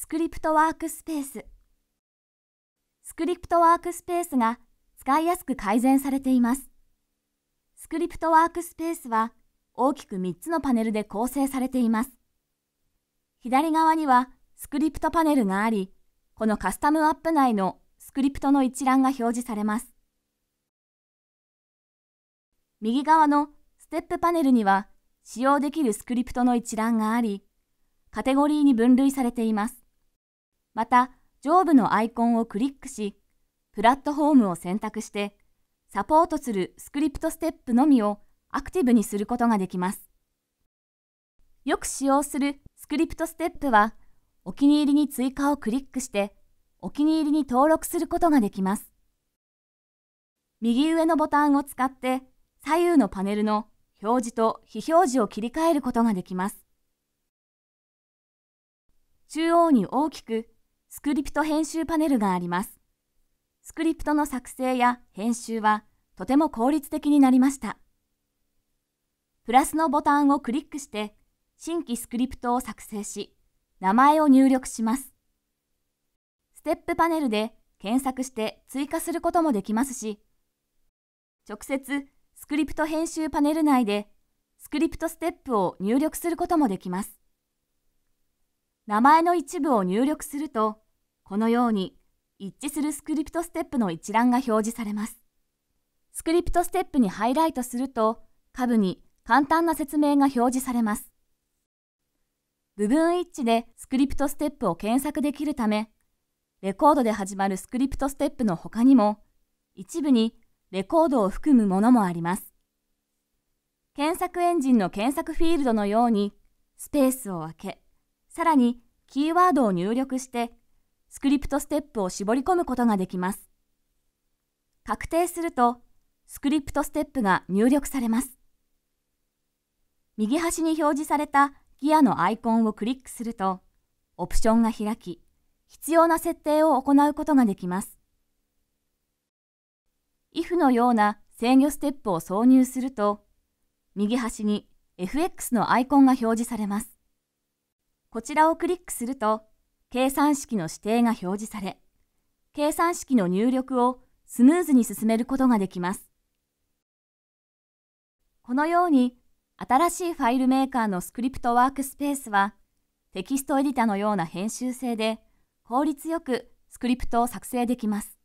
スクリプトワークスペーススクリプトワークスペースが使いやすく改善されています。スクリプトワークスペースは大きく3つのパネルで構成されています。左側にはスクリプトパネルがあり、このカスタムアップ内のスクリプトの一覧が表示されます。右側のステップパネルには使用できるスクリプトの一覧があり、カテゴリーに分類されています。また、上部のアイコンをクリックし、プラットフォームを選択して、サポートするスクリプトステップのみをアクティブにすることができます。よく使用するスクリプトステップは、お気に入りに追加をクリックして、お気に入りに登録することができます。右上のボタンを使って、左右のパネルの表示と非表示を切り替えることができます。中央に大きくスクリプト編集パネルがあります。スクリプトの作成や編集はとても効率的になりました。プラスのボタンをクリックして新規スクリプトを作成し、名前を入力します。ステップパネルで検索して追加することもできますし、直接スクリプト編集パネル内でスクリプトステップを入力することもできます。名前の一部を入力すると、このように一致するスクリプトステップの一覧が表示されます。スクリプトステップにハイライトすると、下部に簡単な説明が表示されます。部分一致でスクリプトステップを検索できるため、レコードで始まるスクリプトステップの他にも、一部にレコードを含むものもあります。検索エンジンの検索フィールドのように、スペースを空け、さらにキーワードを入力してスクリプトステップを絞り込むことができます。確定するとスクリプトステップが入力されます。右端に表示されたギアのアイコンをクリックするとオプションが開き必要な設定を行うことができます。if のような制御ステップを挿入すると右端に FX のアイコンが表示されます。こちらをクリックすると、計算式の指定が表示され、計算式の入力をスムーズに進めることができます。このように、新しいファイルメーカーのスクリプトワークスペースは、テキストエディタのような編集性で、効率よくスクリプトを作成できます。